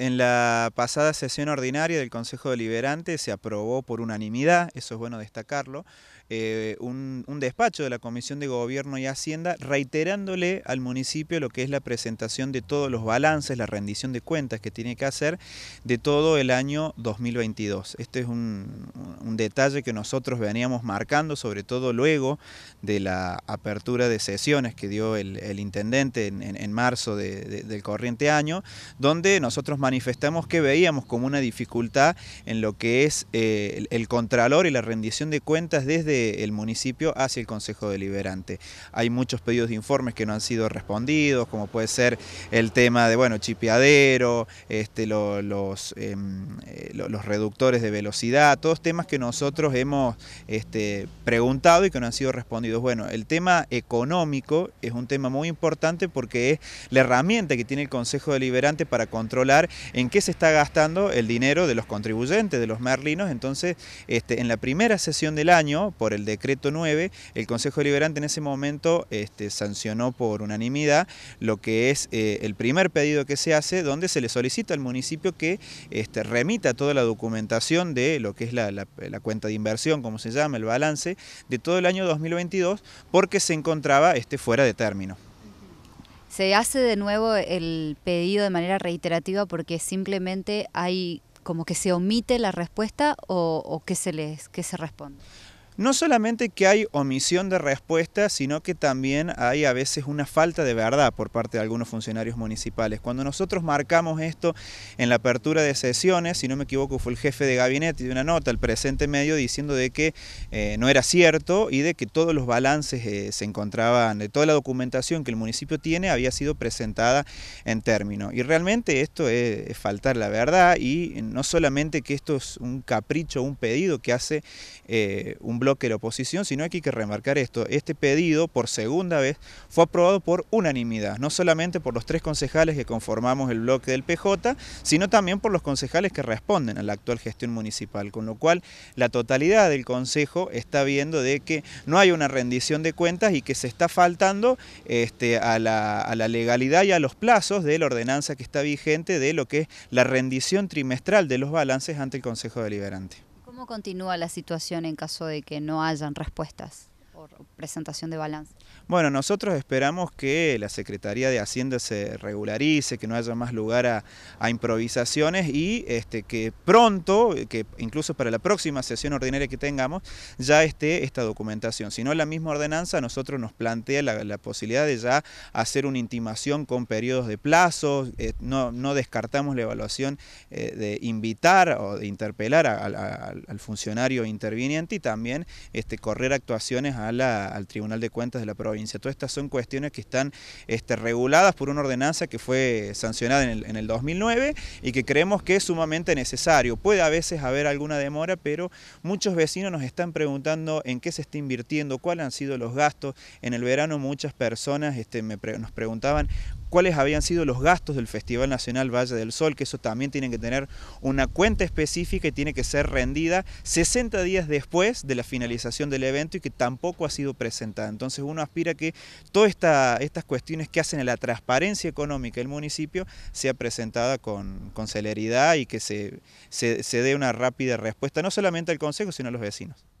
En la pasada sesión ordinaria del Consejo Deliberante se aprobó por unanimidad, eso es bueno destacarlo, eh, un, despacho de la Comisión de Gobierno y Hacienda reiterándole al municipio lo que es la presentación de todos los balances, la rendición de cuentas que tiene que hacer de todo el año 2022. Este es un, detalle que nosotros veníamos marcando, sobre todo luego de la apertura de sesiones que dio el, intendente en, marzo del corriente año, donde nosotros manifestamos que veíamos como una dificultad en lo que es eh, el, el contralor y la rendición de cuentas desde el municipio hacia el Consejo Deliberante. Hay muchos pedidos de informes que no han sido respondidos, como puede ser el tema de, bueno, chipeadero, este, los, em, eh, los reductores de velocidad, todos temas que nosotros hemos este, preguntado y que no han sido respondidos. Bueno, el tema económico es un tema muy importante porque es la herramienta que tiene el Consejo Deliberante para controlar en qué se está gastando el dinero de los contribuyentes, de los merlinos. Entonces, este, en la primera sesión del año, por el decreto 9, el Consejo Deliberante en ese momento este, sancionó por unanimidad lo que es eh, el primer pedido que se hace, donde se le solicita al municipio que este, remita toda la documentación de lo que es la, cuenta de inversión, como se llama, el balance, de todo el año 2022, porque se encontraba este, fuera de término. Se hace de nuevo el pedido de manera reiterativa porque simplemente hay como que se omite la respuesta o, o se les qué se responde. No solamente que hay omisión de respuesta, sino que también hay a veces una falta de verdad por parte de algunos funcionarios municipales. Cuando nosotros marcamos esto en la apertura de sesiones, si no me equivoco fue el jefe de gabinete de una nota al presente medio diciendo de que eh, no era cierto y de que todos los balances eh, se encontraban, de toda la documentación que el municipio tiene había sido presentada en término. Y realmente esto es, faltar la verdad y no solamente que esto es un capricho, un pedido que hace eh, un bloque bloque de la oposición, sino que hay que remarcar esto. Este pedido, por segunda vez, fue aprobado por unanimidad, no solamente por los tres concejales que conformamos el bloque del PJ, sino también por los concejales que responden a la actual gestión municipal, con lo cual la totalidad del Consejo está viendo de que no hay una rendición de cuentas y que se está faltando este, a la legalidad y a los plazos de la ordenanza que está vigente de lo que es la rendición trimestral de los balances ante el Consejo Deliberante. ¿Cómo continúa la situación en caso de que no hayan respuestas? presentación de balance? Bueno, nosotros esperamos que la Secretaría de Hacienda se regularice, que no haya más lugar a, improvisaciones y este, que pronto, que incluso para la próxima sesión ordinaria que tengamos, ya esté esta documentación. Si no, la misma ordenanza nosotros nos plantea la, posibilidad de ya hacer una intimación con periodos de plazo, eh, no, descartamos la evaluación eh, de invitar o de interpelar al funcionario interviniente y también este, correr actuaciones a al Tribunal de Cuentas de la provincia. Todas estas son cuestiones que están este, reguladas por una ordenanza que fue sancionada en el, 2009 y que creemos que es sumamente necesario. Puede a veces haber alguna demora, pero muchos vecinos nos están preguntando en qué se está invirtiendo, cuáles han sido los gastos. En el verano muchas personas este, nos preguntaban cuáles habían sido los gastos del Festival Nacional Valle del Sol, que eso también tiene que tener una cuenta específica y tiene que ser rendida 60 días después de la finalización del evento y que tampoco ha sido presentada. Entonces uno aspira que todas estas cuestiones que hacen a la transparencia económica del municipio sea presentada con, celeridad y que se, se dé una rápida respuesta, no solamente al Consejo, sino a los vecinos.